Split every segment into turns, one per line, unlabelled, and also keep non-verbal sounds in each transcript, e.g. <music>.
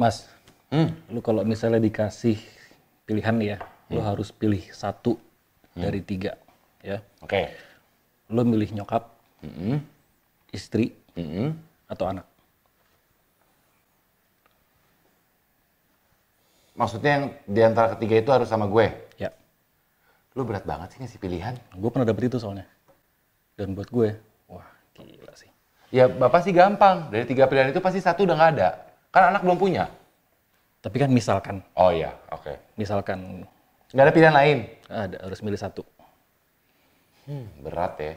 Mas, hmm. lu kalau misalnya dikasih pilihan ya, hmm. lu harus pilih satu hmm. dari tiga, ya. Oke. Okay. Lu milih nyokap, hmm. istri, hmm. atau anak. Maksudnya yang di antara ketiga itu harus sama gue? Ya. Lu berat banget sih ngasih pilihan. Gue pernah dapet itu soalnya. Dan buat gue, wah gila sih. Ya bapak sih gampang. Dari tiga pilihan itu pasti satu udah nggak ada. Kan anak belum punya. Tapi kan misalkan. Oh iya, oke. Okay. Misalkan. Nggak ada pilihan lain? Ada, harus milih satu. Hmm, berat ya.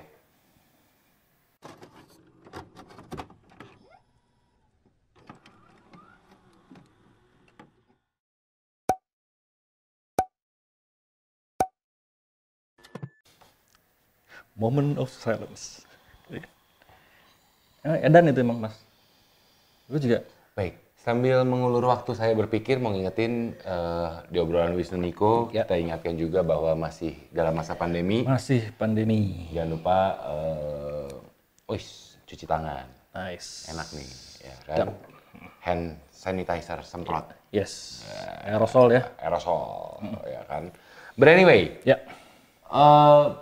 moment of silence. Eh, eh, dan itu emang mas. Gue juga Baik, sambil mengulur waktu saya berpikir mau ngingetin uh, di obrolan Wisnu Niko, ya. kita ingatkan juga bahwa masih dalam masa pandemi. Masih pandemi. Jangan lupa, uh, eh, wis, cuci tangan. Nice. Enak nih, ya kan? Jam. Hand sanitizer semprot. Yes. Ya. aerosol ya. Aerosol, mm. ya kan. But anyway. Ya. Eh, uh,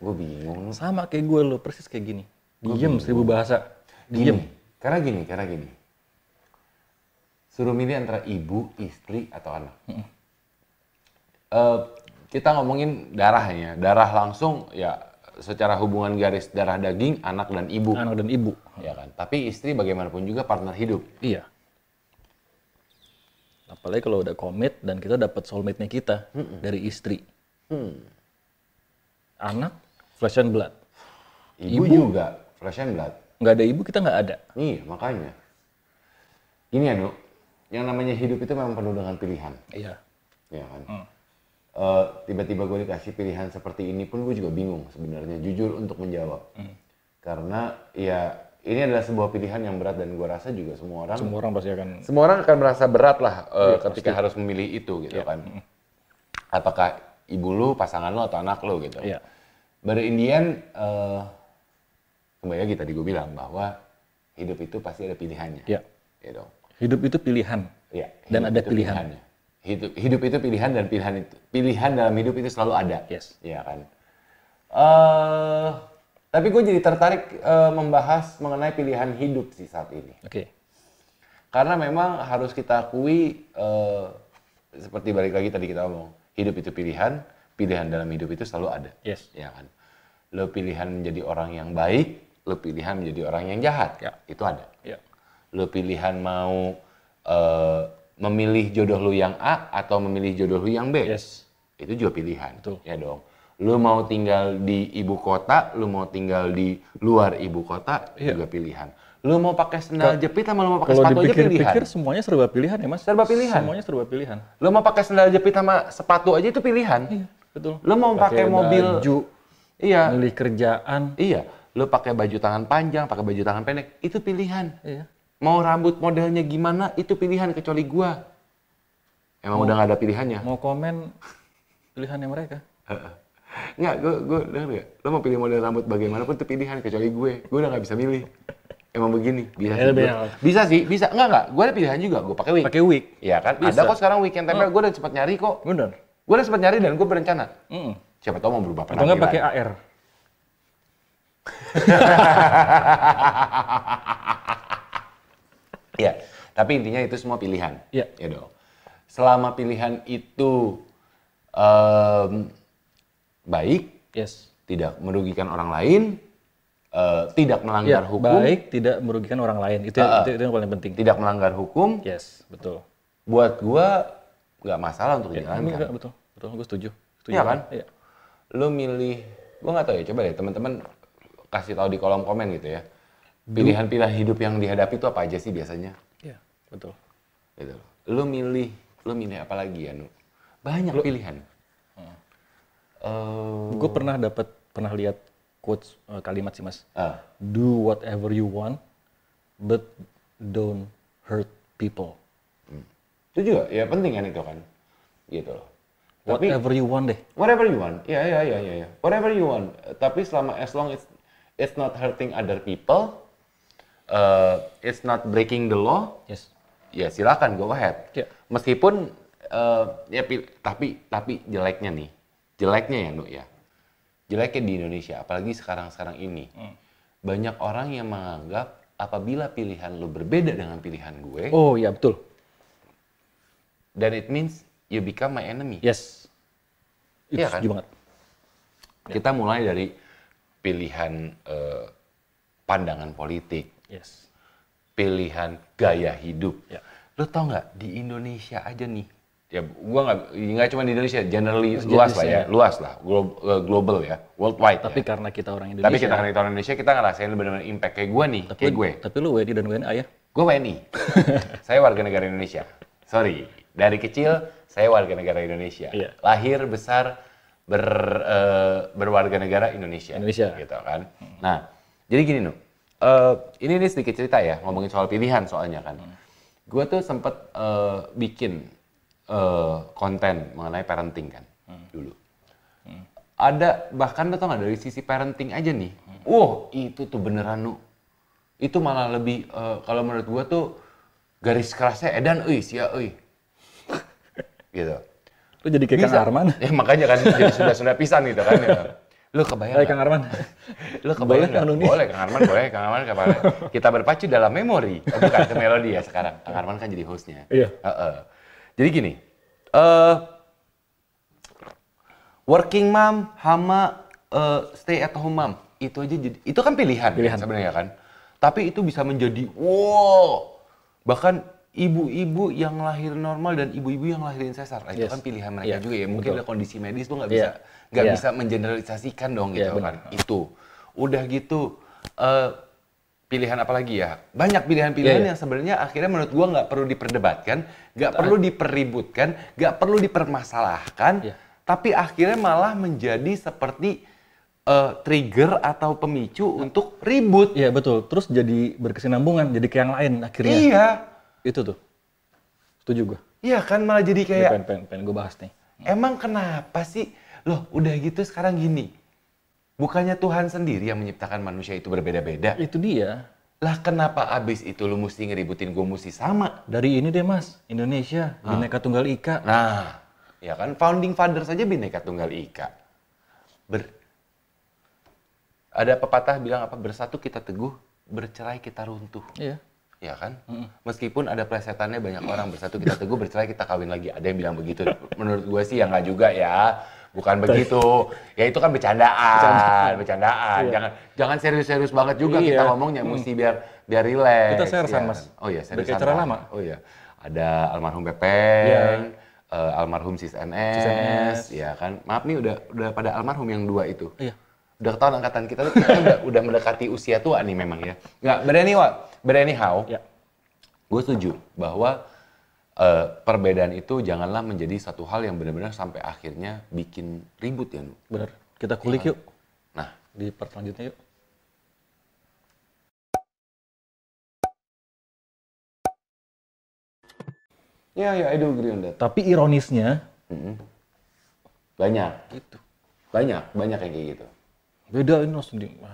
<laughs> gue bingung. Sama kayak gue lo, persis kayak gini. Diem seribu bahasa. Diem. karena gini, karena gini. Suruh milih antara ibu, istri, atau anak. Hmm. Uh, kita ngomongin darahnya, darah langsung ya secara hubungan garis darah daging anak dan ibu. Anak dan ibu, ya kan. Tapi istri bagaimanapun juga partner hidup. Iya. Apalagi kalau udah komit dan kita dapat soulmate-nya kita hmm. dari istri. Hmm. Anak flesh and blood. Ibu, ibu juga flesh and blood nggak ada ibu kita nggak ada iya makanya gini ya anu, dok yang namanya hidup itu memang penuh dengan pilihan iya iya kan hmm. uh, tiba-tiba gue dikasih pilihan seperti ini pun gue juga bingung sebenarnya jujur untuk menjawab hmm. karena ya ini adalah sebuah pilihan yang berat dan gue rasa juga semua orang semua orang pasti akan semua orang akan merasa berat lah uh, ya, ketika pasti. harus memilih itu gitu yeah. kan hmm. apakah ibu lu pasangan lo atau anak lo gitu ya. Yeah. in uh, kembali lagi tadi gue bilang bahwa hidup itu pasti ada pilihannya. Ya. You ya Hidup itu pilihan. Ya, hidup dan ada pilihan. Pilihannya. Hidup hidup itu pilihan dan pilihan itu pilihan dalam hidup itu selalu ada. Yes. Iya kan. Uh, tapi gue jadi tertarik uh, membahas mengenai pilihan hidup sih saat ini. Oke. Okay. Karena memang harus kita akui uh, seperti balik lagi tadi kita ngomong hidup itu pilihan, pilihan dalam hidup itu selalu ada. Yes. Ya kan. Lo pilihan menjadi orang yang baik, lo pilihan menjadi orang yang jahat ya. itu ada ya. lo pilihan mau uh, memilih jodoh lu yang A atau memilih jodoh lu yang B yes. itu juga pilihan Betul. ya dong lu mau tinggal di ibu kota lu mau tinggal di luar ibu kota ya. juga pilihan lu mau pakai sendal jepit sama lu mau pakai sepatu aja pilihan pikir semuanya serba pilihan ya mas serba pilihan semuanya serba pilihan lu mau pakai sendal jepit sama sepatu aja itu pilihan iya, betul lu mau pakai mobil baju, iya milih kerjaan iya lo pakai baju tangan panjang, pakai baju tangan pendek, itu pilihan. Iya. Mau rambut modelnya gimana, itu pilihan kecuali gua. Emang mau, udah gak ada pilihannya. Mau komen pilihannya mereka. Enggak, gue gua denger gak? Lo mau pilih model rambut bagaimanapun itu pilihan kecuali gue. Gue udah gak bisa milih. Emang begini, bisa iya, sih. Gua. Iya, iya. Bisa sih, bisa. Enggak enggak, gue ada pilihan juga. Gue pakai wig. Pakai wig. Iya kan? Bisa. Ada kok sekarang wig yang tempel. Hmm. Gue udah sempat nyari kok. Bener. Gue udah sempat nyari dan gue berencana. Mm. Siapa tau mau berubah penampilan. Atau enggak pakai AR ya, tapi intinya itu semua pilihan. Ya. ya dong. Selama pilihan itu um, baik, yes. tidak merugikan orang lain, uh, tidak melanggar ya, hukum. Baik, tidak merugikan orang lain. Itu, uh, itu, itu yang paling penting. Tidak melanggar hukum. Yes, betul. Buat gua nggak masalah untuk ya, jalan. Enggak, betul, betul. Gue setuju. setuju. Iya kan? Iya. Lo milih, gua nggak tahu ya. Coba deh teman-teman kasih tahu di kolom komen gitu ya.
Pilihan-pilihan
hidup yang dihadapi itu apa aja sih biasanya? Iya, betul. Gitu. Lu milih, lu milih apa lagi ya, Nu? Banyak lu, pilihan. Uh, hmm. eh, gue pernah dapat pernah lihat quotes uh, kalimat sih mas. Uh. Do whatever you want, but don't hurt people. Itu hmm. juga ya penting kan itu kan, gitu loh. Whatever Tapi, you want deh. Whatever you want, Iya iya iya iya. ya Whatever you want. Tapi selama as long it's it's not hurting other people, uh, it's not breaking the law, yes. ya silakan go ahead. Yeah. Meskipun uh, ya tapi tapi jeleknya nih, jeleknya ya Nuk ya, jeleknya di Indonesia, apalagi sekarang-sekarang ini, hmm. banyak orang yang menganggap apabila pilihan lu berbeda dengan pilihan gue, oh ya betul, dan it means you become my enemy. Yes, Iya kan? banget. Kita mulai dari pilihan eh, pandangan politik, yes. pilihan gaya hidup. Ya. Lo tau nggak di Indonesia aja nih, ya gua nggak nggak cuma di Indonesia, generally luas lah ya, luas lah, global, eh, global ya, worldwide. Tapi ya. karena kita orang Indonesia. Tapi kita karena kita orang Indonesia, kita ngerasain benar-benar impact kayak gue nih, tapi, kayak gue. Tapi lu WNI dan WNA ya? Gue WNI. <laughs> Saya warga negara Indonesia. Sorry, dari kecil saya warga negara Indonesia. Iya. Lahir besar ber, uh, berwarga negara Indonesia. Indonesia. Gitu kan. Nah, jadi gini Nuh, eh, ini, ini sedikit cerita ya, ngomongin soal pilihan soalnya kan. Gue tuh sempet uh, bikin uh, konten mengenai parenting kan, dulu. Ada, bahkan lo tau gak dari sisi parenting aja nih, hmm. itu tuh beneran Nuh. Itu malah lebih, uh, kalau menurut gue tuh garis kerasnya edan Ui, sia Ui, <laughs> gitu Lu jadi kayak Kang Arman. <laughs> Ya makanya kan jadi sudah-sudah pisan gitu kan. Ya. Lu kebayang Boleh Kang Arman. <laughs> Lu kebayang boleh, Kang boleh Kang Arman, boleh Kang Arman kapan. Kita berpacu dalam memori. Oh, bukan ke melodi ya sekarang. Kang Arman kan jadi hostnya. Iya. Uh -uh. Jadi gini. Uh, working mom sama uh, stay at home mom itu aja jadi itu kan pilihan, pilihan. sebenarnya kan tapi itu bisa menjadi wow bahkan ibu-ibu yang lahir normal dan ibu-ibu yang lahir insesar nah, yes. itu kan pilihan mereka yeah. juga ya mungkin ada kondisi medis tuh nggak bisa iya. nggak yeah. yeah. bisa mengeneralisasikan dong iya, gitu yeah, kan itu udah gitu uh, pilihan apa lagi ya banyak pilihan-pilihan yeah, yeah. yang sebenarnya akhirnya menurut gua nggak perlu diperdebatkan nggak perlu dipeributkan nggak perlu dipermasalahkan yeah. tapi akhirnya malah menjadi seperti uh, trigger atau pemicu iya. untuk ribut. Iya betul. Terus jadi berkesinambungan, jadi ke yang lain akhirnya. Iya. Itu tuh. itu juga. Iya kan malah jadi kayak... Pengen, pengen, pengen gue bahas nih. Hmm. Emang kenapa sih? Loh udah gitu sekarang gini. Bukannya Tuhan sendiri yang menciptakan manusia itu berbeda-beda. Itu dia. Lah kenapa abis itu lu mesti ngeributin gue mesti sama? Dari ini deh mas, Indonesia, Hah? Bineka Tunggal Ika. Nah, ya kan founding father saja Bineka Tunggal Ika. Ber ada pepatah bilang apa bersatu kita teguh, bercerai kita runtuh. Iya ya kan? Mm. Meskipun ada plesetannya banyak orang bersatu kita teguh bercerai kita kawin lagi ada yang bilang begitu. Menurut gue sih ya nggak juga ya, bukan begitu. Ya itu kan bercandaan, bercandaan. Iya. Jangan jangan serius-serius banget juga iya. kita ngomongnya, mesti mm. biar biar rileks. Kita serius ya. mas. Kan? Oh iya serius. Acara lama. Oh iya, ada almarhum Pepeng. Yeah. Iya. Uh, almarhum Sis NS, ya kan. Maaf nih udah udah pada almarhum yang dua itu. Iya udah tahun angkatan kita tuh kita udah, udah mendekati usia tua nih memang ya. Nggak, but anyway, but anyhow, ya. gue setuju bahwa uh, perbedaan itu janganlah menjadi satu hal yang benar-benar sampai akhirnya bikin ribut ya, Benar, Kita kulik ya, yuk. Nah. Di part yuk. Ya, ya, I do agree on that. Tapi ironisnya, mm -hmm. banyak. Gitu. Banyak, banyak yang kayak gitu beda ini langsung